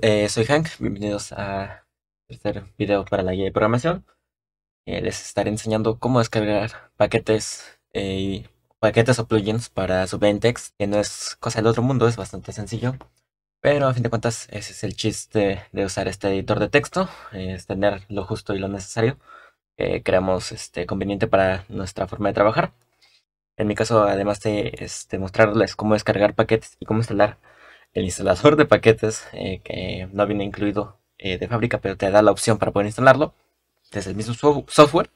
Eh, soy Hank, bienvenidos a tercer video para la guía de programación. Eh, les estaré enseñando cómo descargar paquetes eh, paquetes o plugins para Subentex, que no es cosa del otro mundo, es bastante sencillo. Pero a fin de cuentas, ese es el chiste de usar este editor de texto, es tener lo justo y lo necesario que creamos este, conveniente para nuestra forma de trabajar. En mi caso, además de este, mostrarles cómo descargar paquetes y cómo instalar el instalador de paquetes eh, que no viene incluido eh, de fábrica, pero te da la opción para poder instalarlo desde el mismo software.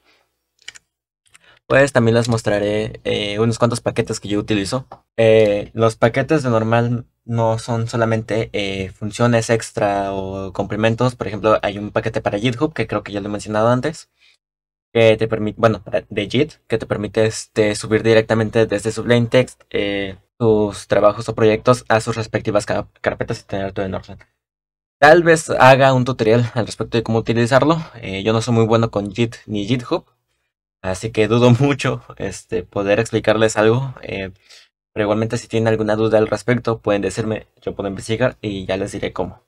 Pues también les mostraré eh, unos cuantos paquetes que yo utilizo. los paquetes de normal no son solamente funciones extra o complementos. Por ejemplo, hay un paquete para GitHub que creo que ya lo he mencionado antes que te permite, bueno, de JIT, que te permite este, subir directamente desde Sublime Text eh, tus trabajos o proyectos a sus respectivas carpetas y tener todo en orden. Tal vez haga un tutorial al respecto de cómo utilizarlo. Eh, yo no soy muy bueno con JIT ni GitHub, así que dudo mucho este, poder explicarles algo. Eh, pero igualmente si tienen alguna duda al respecto pueden decirme, yo puedo investigar y ya les diré cómo.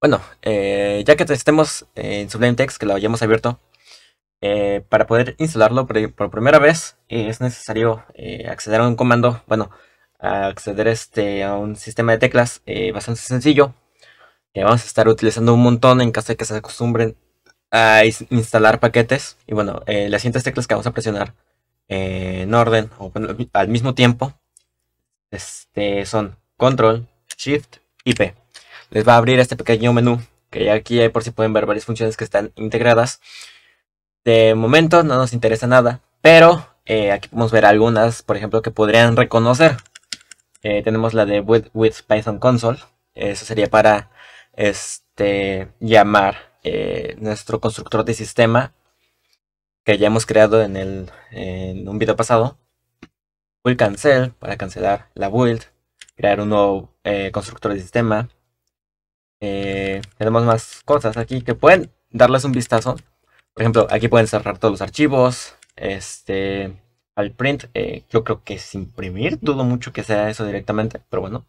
Bueno, ya que estemos en Sublime Text, que lo hayamos abierto, eh, para poder instalarlo por, primera vez eh, es necesario eh, acceder a un comando, bueno, acceder este, a un sistema de teclas bastante sencillo. vamos a estar utilizando un montón en caso de que se acostumbren a instalar paquetes. Y bueno, las siguientes teclas que vamos a presionar en orden o al mismo tiempo este, son Control, Shift y P. Les va a abrir este pequeño menú que aquí hay por si pueden ver varias funciones que están integradas. De momento no nos interesa nada, pero eh, aquí podemos ver algunas, por ejemplo, que podrían reconocer. Eh, tenemos la de with, with, Python Console. Eso sería para este, llamar eh, nuestro constructor de sistema que ya hemos creado en, un video pasado. Build cancel para cancelar la build, crear un nuevo constructor de sistema. tenemos más cosas aquí que pueden darles un vistazo por ejemplo, aquí pueden cerrar todos los archivos. Este, al print, eh, yo creo que es imprimir. Dudo mucho que sea eso directamente, pero bueno.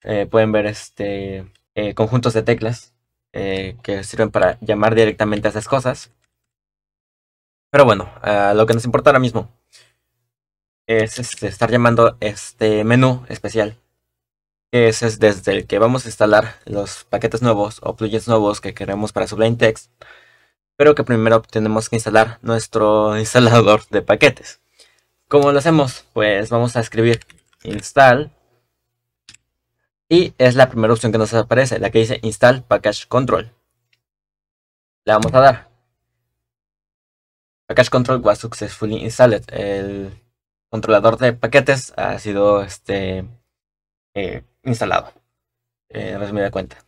Eh, pueden ver este eh, conjuntos de teclas que sirven para llamar directamente a esas cosas. Pero bueno, lo que nos importa ahora mismo es este, estar llamando este menú especial. ese es desde el que vamos a instalar los paquetes nuevos o plugins nuevos que queremos para Sublime Text pero que primero tenemos que instalar nuestro instalador de paquetes. ¿Cómo lo hacemos? Pues vamos a escribir install y es la primera opción que nos aparece, la que dice install package control. la vamos a dar. Package control was successfully installed. El controlador de paquetes ha sido este eh, instalado. Eh, en resumida cuenta.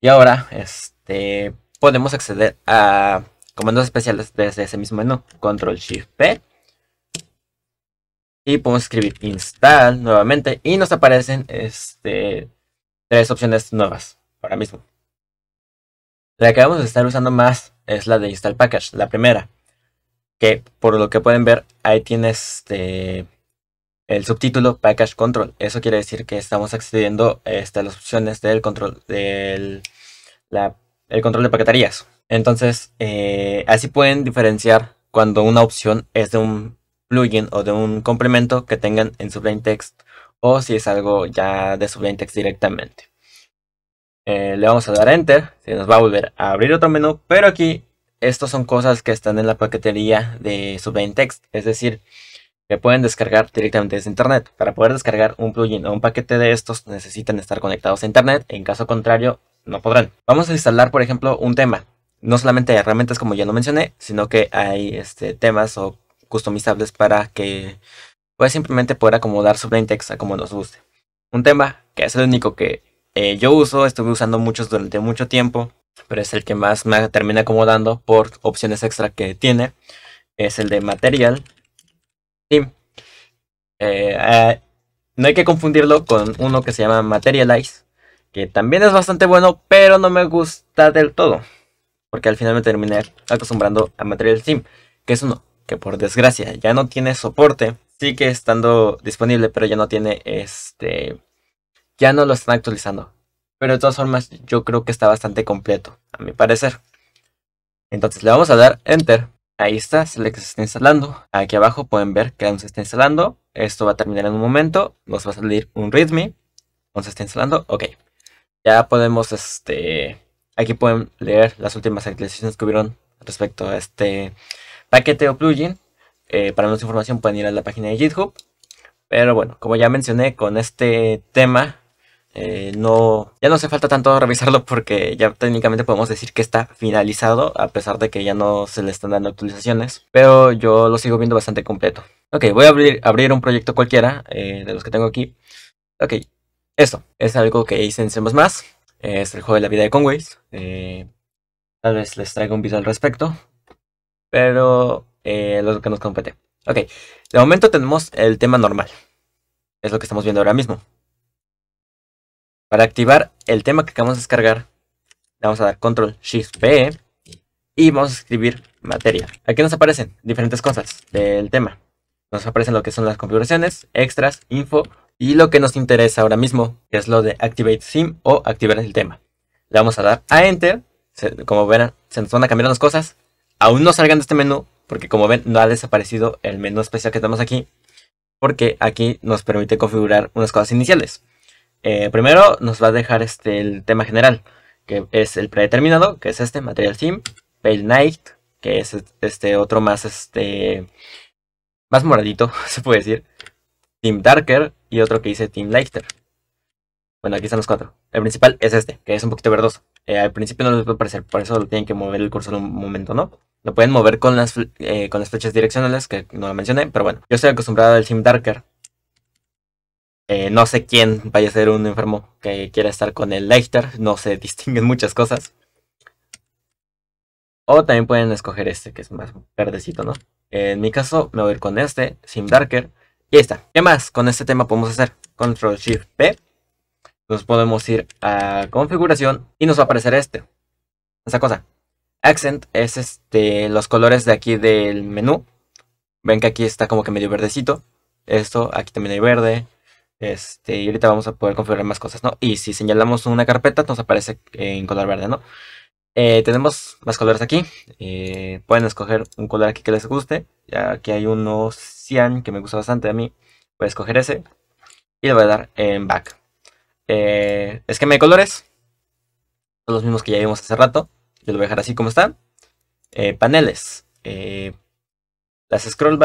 Y ahora, este podemos acceder a comandos especiales desde ese mismo menú. Control Shift P. Y podemos escribir install nuevamente. Y nos aparecen este, tres opciones nuevas ahora mismo. La que vamos a estar usando más es la de install package, la primera. Que por lo que pueden ver, ahí tiene este, el subtítulo package control. Eso quiere decir que estamos accediendo este, a las opciones del control del la el control de paqueterías. Entonces, eh, así pueden diferenciar cuando una opción es de un plugin o de un complemento que tengan en Sublime Text o si es algo ya de Sublime Text directamente. Eh, le vamos a dar Enter, se nos va a volver a abrir otro menú, pero aquí estos son cosas que están en la paquetería de Sublime Text, es decir, que pueden descargar directamente desde Internet. Para poder descargar un plugin o un paquete de estos necesitan estar conectados a Internet, en caso contrario no podrán. Vamos a instalar, por ejemplo, un tema. No solamente herramientas como ya no mencioné, sino que hay este, temas o customizables para que pues simplemente poder acomodar su plaintext a como nos guste. Un tema que es el único que eh, yo uso, estuve usando muchos durante mucho tiempo, pero es el que más me termina acomodando por opciones extra que tiene, es el de material. Y, eh, eh, no hay que confundirlo con uno que se llama materialize, que también es bastante bueno, pero no me gusta del todo. Porque al final me terminé acostumbrando a Material sim que es uno que por desgracia ya no tiene soporte, sí que estando disponible, pero ya no tiene este... Ya no lo están actualizando. Pero de todas formas, yo creo que está bastante completo, a mi parecer. Entonces le vamos a dar Enter. Ahí está, Select se está instalando. Aquí abajo pueden ver que aún se está instalando. Esto va a terminar en un momento. Nos va a salir un README. Aún se está instalando. Ok. Ya podemos, este, aquí pueden leer las últimas actualizaciones que hubieron respecto a este paquete o plugin. Eh, para más información pueden ir a la página de GitHub. Pero bueno, como ya mencioné, con este tema eh, no, ya no hace falta tanto revisarlo porque ya técnicamente podemos decir que está finalizado, a pesar de que ya no se le están dando actualizaciones. Pero yo lo sigo viendo bastante completo. Ok, voy a abrir, abrir un proyecto cualquiera eh, de los que tengo aquí. Ok, esto es algo que hice en más Es el juego de la vida de Conways. Eh, tal vez les traiga un video al respecto. Pero eh, lo que nos compete. Ok, de momento tenemos el tema normal. Es lo que estamos viendo ahora mismo. Para activar el tema que acabamos de descargar, vamos a dar control shift b y vamos a escribir materia. Aquí nos aparecen diferentes cosas del tema. Nos aparecen lo que son las configuraciones, extras, info, y lo que nos interesa ahora mismo es lo de Activate Sim o activar el tema. Le vamos a dar a Enter. como verán, se nos van a cambiar las cosas. Aún no salgan de este menú, porque como ven, no ha desaparecido el menú especial que tenemos aquí. Porque aquí nos permite configurar unas cosas iniciales. Eh, primero nos va a dejar este, el tema general, que es el predeterminado, que es este, Material Sim, Pale Night, que es este otro más, este, más moradito, se puede decir. Team Darker y otro que dice Team Lighter. Bueno, aquí están los cuatro. El principal es este, que es un poquito verdoso. Eh, al principio no les puede parecer, por eso lo tienen que mover el cursor un momento, ¿no? Lo pueden mover con las, eh, con las flechas direccionales, que no lo mencioné, pero bueno. Yo estoy acostumbrado al Team Darker. Eh, no sé quién vaya a ser un enfermo que quiera estar con el Lighter No se distinguen muchas cosas. O también pueden escoger este, que es más verdecito, ¿no? En mi caso, me voy a ir con este, Sim Darker. Y está. ¿Qué más con este tema podemos hacer? Control Shift P. Nos podemos ir a configuración y nos va a aparecer este. esa cosa. Accent es este los colores de aquí del menú. Ven que aquí está como que medio verdecito. Esto, aquí también hay verde. Este, y ahorita vamos a poder configurar más cosas, ¿no? Y si señalamos una carpeta, nos aparece en color verde, ¿no? Eh, tenemos más colores aquí. Eh, pueden escoger un color aquí que les guste. Ya aquí hay unos que me gusta bastante a mí. Voy a escoger ese y le voy a dar en back. Eh, esquema de colores. Son los mismos que ya vimos hace rato. Yo lo voy a dejar así como está. Eh, paneles. Eh, las scroll,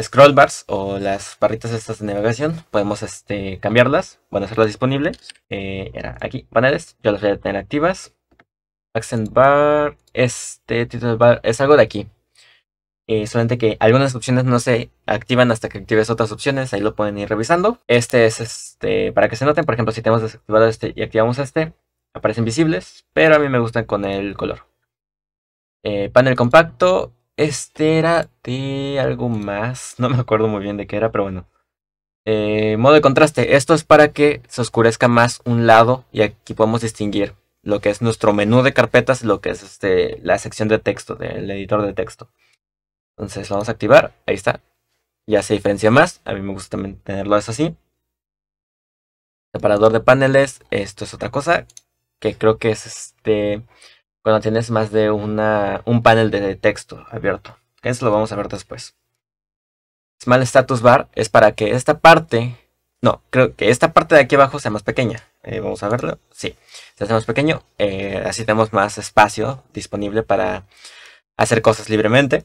scroll, bars o las barritas estas de navegación. Podemos este, cambiarlas. Van a hacerlas disponibles. era aquí, paneles. Yo las voy a tener activas. Accent bar. Este título bar es algo de aquí. Eh, solamente que algunas opciones no se activan hasta que actives otras opciones, ahí lo pueden ir revisando. Este es este, para que se noten, por ejemplo, si tenemos desactivado este y activamos este, aparecen visibles, pero a mí me gustan con el color. Eh, panel compacto, este era de algo más, no me acuerdo muy bien de qué era, pero bueno. Eh, modo de contraste, esto es para que se oscurezca más un lado y aquí podemos distinguir lo que es nuestro menú de carpetas y lo que es este, la sección de texto del editor de texto. Entonces lo vamos a activar. Ahí está. Ya se diferencia más. A mí me gusta también tenerlo así. Separador de paneles. Esto es otra cosa. Que creo que es este. Cuando tienes más de una, un panel de texto abierto. Eso lo vamos a ver después. Small Status Bar es para que esta parte. No, creo que esta parte de aquí abajo sea más pequeña. Eh, vamos a verlo. Sí, se hace más pequeño. Eh, así tenemos más espacio disponible para hacer cosas libremente.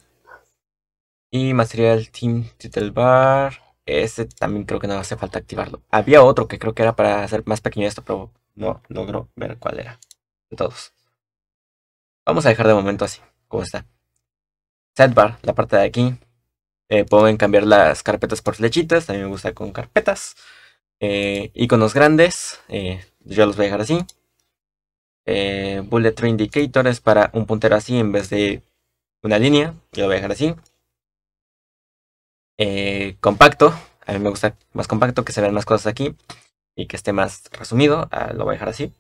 Y material Team Title Bar. Ese también creo que no hace falta activarlo. Había otro que creo que era para hacer más pequeño esto, pero no logro ver cuál era. De todos. Vamos a dejar de momento así, como está. set bar la parte de aquí. Eh, pueden cambiar las carpetas por flechitas. También me gusta con carpetas. Eh, iconos grandes. Eh, yo los voy a dejar así. bullet train indicator es para un puntero así en vez de una línea. Yo lo voy a dejar así. Eh, compacto. A mí me gusta más compacto, que se vean más cosas aquí y que esté más resumido. Ah, lo voy a dejar así.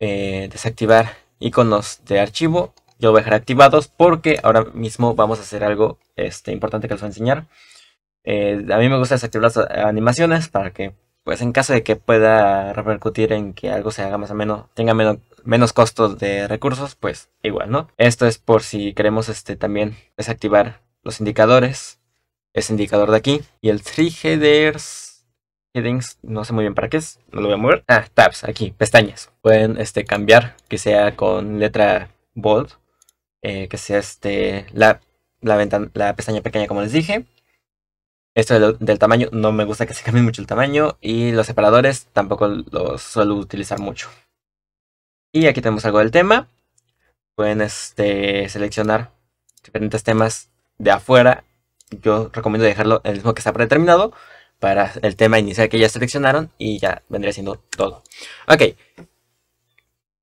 Eh, desactivar iconos de archivo. Yo lo voy a dejar activados porque ahora mismo vamos a hacer algo este, importante que les voy a enseñar. Eh, a mí me gusta desactivar las animaciones para que, pues en caso de que pueda repercutir en que algo se haga más o menos, tenga menos, menos costos de recursos, pues igual, ¿no? Esto es por si queremos este, también desactivar los indicadores ese indicador de aquí. Y el 3 headers, headings, no sé muy bien para qué es, no lo voy a mover. Ah, tabs, aquí, pestañas. Pueden este, cambiar que sea con letra bold, eh, que sea este, la, la, la pestaña pequeña como les dije. Esto del, tamaño, no me gusta que se cambie mucho el tamaño. Y los separadores tampoco los suelo utilizar mucho. Y aquí tenemos algo del tema. Pueden este, seleccionar diferentes temas de afuera yo recomiendo dejarlo el mismo que está predeterminado para el tema inicial que ya seleccionaron y ya vendría siendo todo. Ok.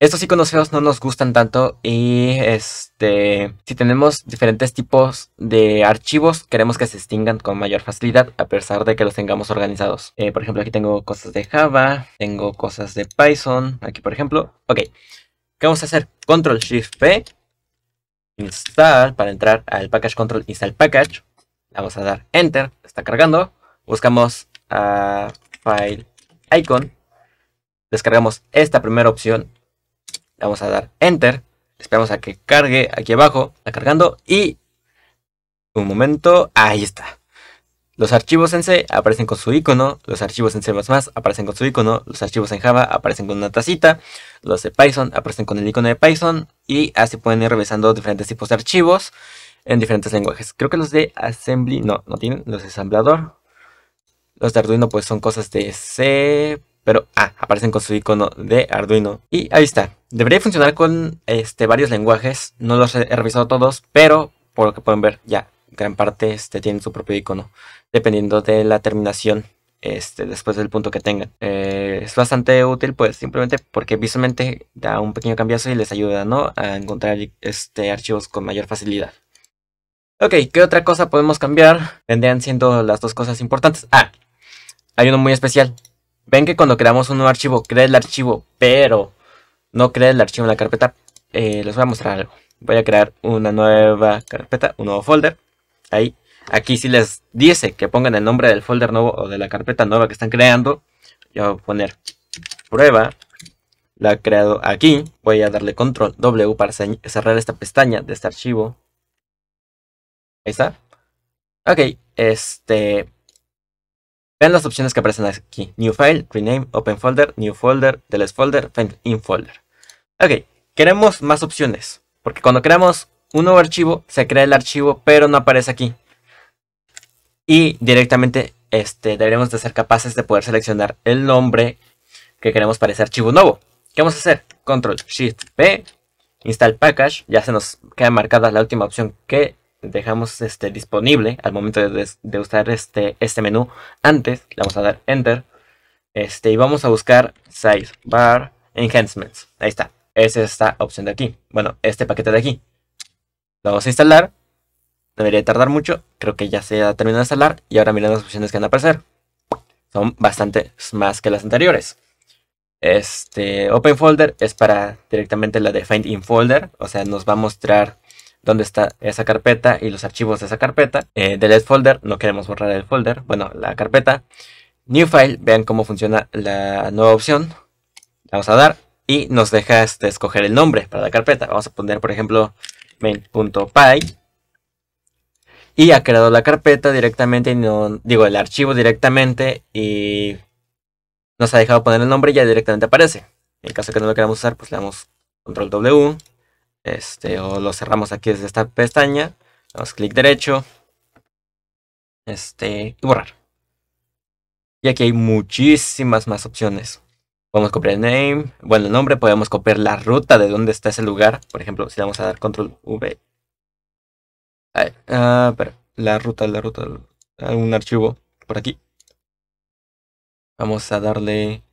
Estos iconos feos no nos gustan tanto y este si tenemos diferentes tipos de archivos queremos que se extingan con mayor facilidad a pesar de que los tengamos organizados. Eh, por ejemplo aquí tengo cosas de Java, tengo cosas de Python, aquí por ejemplo. Ok, ¿qué vamos a hacer? Control Shift P, install para entrar al package control install package vamos a dar enter, está cargando, buscamos a file icon, descargamos esta primera opción, vamos a dar enter, esperamos a que cargue aquí abajo, está cargando y un momento, ahí está. Los archivos en C aparecen con su icono, los archivos en C++ aparecen con su icono, los archivos en Java aparecen con una tacita, los de Python aparecen con el icono de Python y así pueden ir revisando diferentes tipos de archivos en diferentes lenguajes. Creo que los de Assembly no, no tienen, los de ensamblador. Los de Arduino pues son cosas de C, pero ah, aparecen con su icono de Arduino. Y ahí está. Debería funcionar con este, varios lenguajes, no los he revisado todos, pero por lo que pueden ver ya gran parte este, tienen su propio icono, dependiendo de la terminación. Este, después del punto que tengan. Eh, es bastante útil, pues, simplemente porque visualmente da un pequeño cambiazo y les ayuda, ¿no? A encontrar este, archivos con mayor facilidad. Ok, ¿qué otra cosa podemos cambiar? Vendrían siendo las dos cosas importantes. Ah, hay uno muy especial. Ven que cuando creamos un nuevo archivo, crea el archivo, pero no crea el archivo en la carpeta. Eh, les voy a mostrar algo. Voy a crear una nueva carpeta, un nuevo folder. Ahí. Aquí si les dice que pongan el nombre del folder nuevo o de la carpeta nueva que están creando. Yo voy a poner prueba. La he creado aquí. Voy a darle control W para cerrar esta pestaña de este archivo está. Ok, este... Vean las opciones que aparecen aquí. New File, Rename, Open Folder, New Folder, Delete Folder, Find In Folder. Ok, queremos más opciones. Porque cuando creamos un nuevo archivo, se crea el archivo, pero no aparece aquí. Y directamente este, deberíamos de ser capaces de poder seleccionar el nombre que queremos para ese archivo nuevo. ¿Qué vamos a hacer? Control Shift P, Install Package, ya se nos queda marcada la última opción que dejamos este, disponible al momento de, usar este, este menú. Antes le vamos a dar Enter este, y vamos a buscar Size Bar Enhancements. Ahí está. Es esta opción de aquí. Bueno, este paquete de aquí. Lo vamos a instalar. debería tardar mucho. Creo que ya se ha terminado de instalar. Y ahora miren las opciones que van a aparecer. Son bastante más que las anteriores. Este Open Folder es para directamente la de Find in Folder. O sea, nos va a mostrar dónde está esa carpeta y los archivos de esa carpeta. Eh, delete folder, no queremos borrar el folder, bueno, la carpeta. New file, vean cómo funciona la nueva opción. Vamos a dar y nos deja este, escoger el nombre para la carpeta. Vamos a poner, por ejemplo, main.py. Y ha creado la carpeta directamente, y no, digo, el archivo directamente y nos ha dejado poner el nombre y ya directamente aparece. En caso que no lo queramos usar, pues le damos control W este, o lo cerramos aquí desde esta pestaña. Damos clic derecho. Este, y borrar. Y aquí hay muchísimas más opciones. Podemos copiar el name, bueno, el nombre, podemos copiar la ruta de donde está ese lugar. Por ejemplo, si le vamos a dar control V. Ah, la ruta, la ruta, un archivo por aquí. Vamos a darle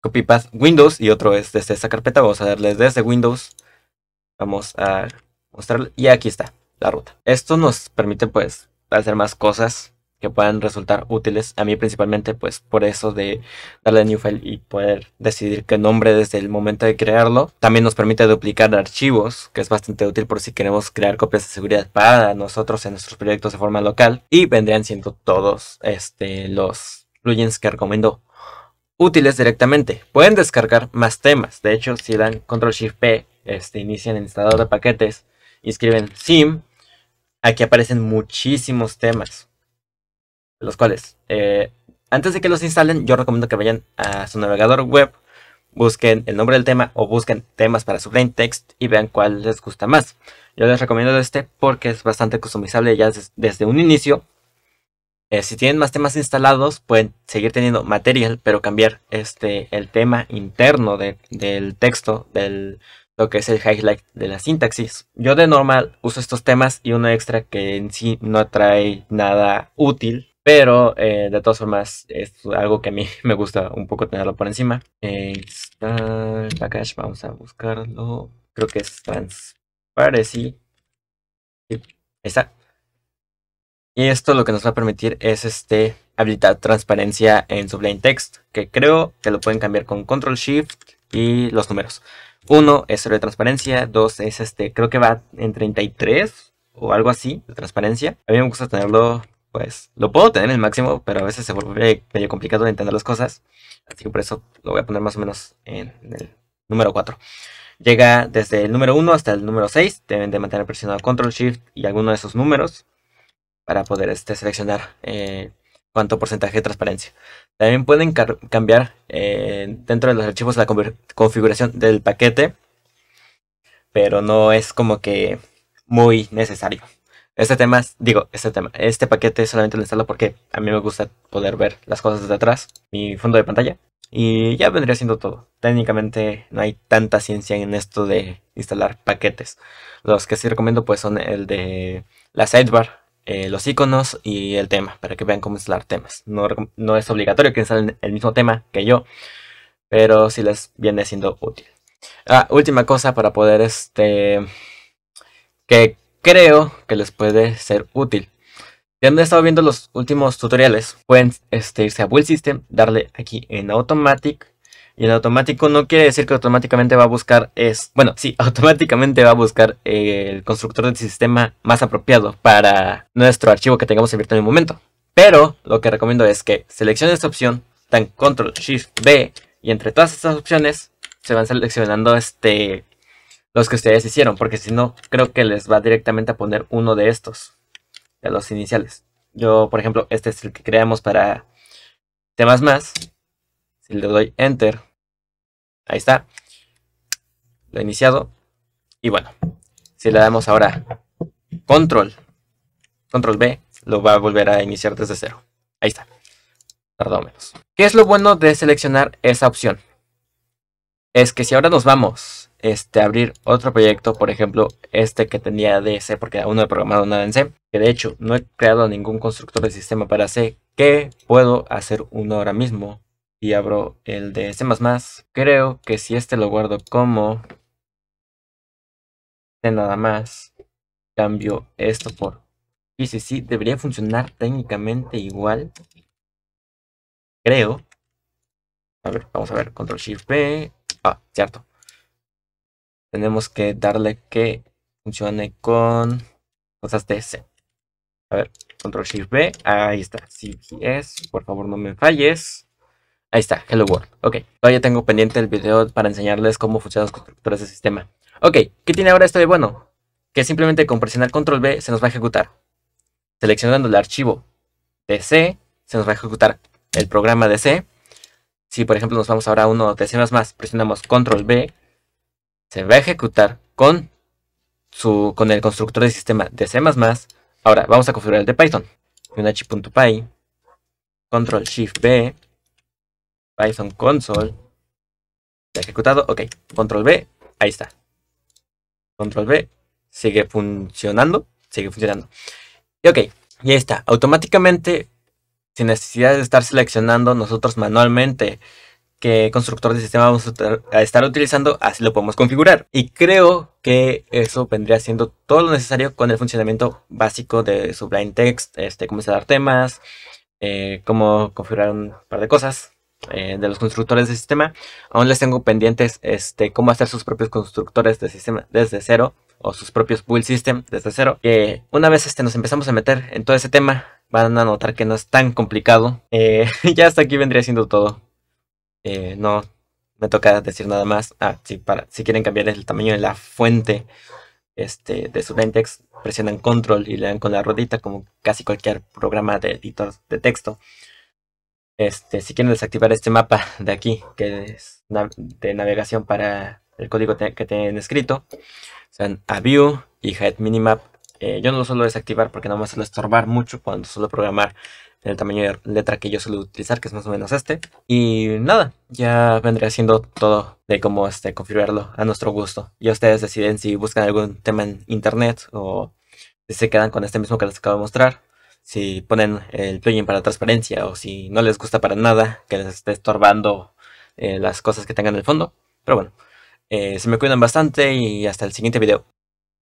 copy path Windows y otro es desde esta carpeta. Vamos a darle desde Windows Vamos a mostrar. Y aquí está la ruta. Esto nos permite pues hacer más cosas que puedan resultar útiles. A mí principalmente pues por eso de darle a new file y poder decidir qué nombre desde el momento de crearlo. También nos permite duplicar archivos, que es bastante útil por si queremos crear copias de seguridad para nosotros en nuestros proyectos de forma local. Y vendrían siendo todos este, los plugins que recomiendo útiles directamente. Pueden descargar más temas. De hecho, si dan control shift P este, inician el instalador de paquetes Inscriben escriben sim, aquí aparecen muchísimos temas. Los cuales, eh, antes de que los instalen, yo recomiendo que vayan a su navegador web, busquen el nombre del tema o busquen temas para su plain text y vean cuál les gusta más. Yo les recomiendo este porque es bastante customizable ya desde un inicio. Eh, si tienen más temas instalados, pueden seguir teniendo material, pero cambiar este, el tema interno del texto, del, lo que es el highlight de la sintaxis. Yo de normal uso estos temas y uno extra que en sí no trae nada útil, pero eh, de todas formas es algo que a mí me gusta un poco tenerlo por encima. Install eh, package, vamos a buscarlo. Creo que es transparency. ahí está. Y esto lo que nos va a permitir es este habilitar transparencia en Sublime Text, que creo que lo pueden cambiar con Control Shift y los números. Uno es cero de transparencia, dos es este, creo que va en 33 o algo así de transparencia. A mí me gusta tenerlo, pues lo puedo tener el máximo, pero a veces se vuelve medio complicado de entender las cosas. Así que por eso lo voy a poner más o menos en el número 4. Llega desde el número 1 hasta el número 6. Deben de mantener presionado Control Shift y alguno de esos números para poder este, seleccionar eh, cuánto porcentaje de transparencia. También pueden cambiar eh, dentro de los archivos la configuración del paquete, pero no es como que muy necesario. Este tema, digo, este tema, este paquete solamente lo instalo porque a mí me gusta poder ver las cosas desde atrás, mi fondo de pantalla. Y ya vendría siendo todo. Técnicamente no hay tanta ciencia en esto de instalar paquetes. Los que sí recomiendo pues son el de la sidebar, eh, los iconos y el tema, para que vean cómo instalar temas. No, es obligatorio que instalen el mismo tema que yo, pero si les viene siendo útil. Ah, última cosa para poder este... que creo que les puede ser útil. Si han estado viendo los últimos tutoriales, pueden este, irse a Build System, darle aquí en Automatic y en automático no quiere decir que automáticamente va a buscar es. Bueno, sí, automáticamente va a buscar eh, el constructor del sistema más apropiado para nuestro archivo que tengamos abierto en el momento. Pero lo que recomiendo es que seleccione esta opción, Tan Control Shift B y entre todas estas opciones se van seleccionando este los que ustedes hicieron, porque si no creo que les va directamente a poner uno de estos, de los iniciales. Yo, por ejemplo, este es el que creamos para temas más. Si le doy enter, Ahí está. Lo he iniciado. Y bueno, si le damos ahora control, control B, lo va a volver a iniciar desde cero. Ahí está. Tardó menos. ¿Qué es lo bueno de seleccionar esa opción? Es que si ahora nos vamos este, a abrir otro proyecto, por ejemplo, este que tenía de C, porque aún no he programado nada en C, que de hecho no he creado ningún constructor de sistema para C, ¿qué puedo hacer uno ahora mismo y abro el de C++, creo que si este lo guardo como de nada más, cambio esto por y si sí, debería funcionar técnicamente igual. Creo. A ver, vamos a ver. Control Shift B Ah, cierto. Tenemos que darle que funcione con cosas de C. A ver, Control Shift B. Ahí está. Si es, por favor no me falles. Ahí está, Hello World. Ok, todavía tengo pendiente el video para enseñarles cómo funcionan los constructores de sistema. Ok, ¿qué tiene ahora esto de bueno? Que simplemente con presionar Control B se nos va a ejecutar. Seleccionando el archivo DC se nos va a ejecutar el programa de C. Si por ejemplo nos vamos ahora a uno de C++, presionamos Control B, se va a ejecutar con, su, con el constructor de sistema de C++. Ahora vamos a configurar el de Python. un h.py Control Shift B, Python console. ejecutado? Ok. Control B. Ahí está. Control B. Sigue funcionando. Sigue funcionando. Y ok. Y ahí está. Automáticamente, sin necesidad de estar seleccionando nosotros manualmente qué constructor de sistema vamos a estar utilizando, así lo podemos configurar. Y creo que eso vendría siendo todo lo necesario con el funcionamiento básico de Sublime Text, este, cómo instalar temas, eh, cómo configurar un par de cosas. Eh, de los constructores de sistema. Aún les tengo pendientes este, cómo hacer sus propios constructores de sistema desde cero o sus propios build system desde cero. una vez este, nos empezamos a meter en todo ese tema, van a notar que no es tan complicado. Eh, ya hasta aquí vendría siendo todo. Eh, no me toca decir nada más. Ah, si, para, si quieren cambiar el tamaño de la fuente este, de su 20x presionan control y le dan con la ruedita como casi cualquier programa de editor de texto. Este, si quieren desactivar este mapa de aquí, que es de navegación para el código que tienen escrito, sean a view y head minimap. Eh, yo no lo suelo desactivar porque no me suelo estorbar mucho cuando suelo programar En el tamaño de letra que yo suelo utilizar, que es más o menos este. Y nada, ya vendré haciendo todo de cómo este, configurarlo a nuestro gusto. Y ustedes deciden si buscan algún tema en internet o si se quedan con este mismo que les acabo de mostrar si ponen el plugin para transparencia o si no les gusta para nada que les esté estorbando eh, las cosas que tengan en el fondo. Pero bueno, eh, se me cuidan bastante y hasta el siguiente video.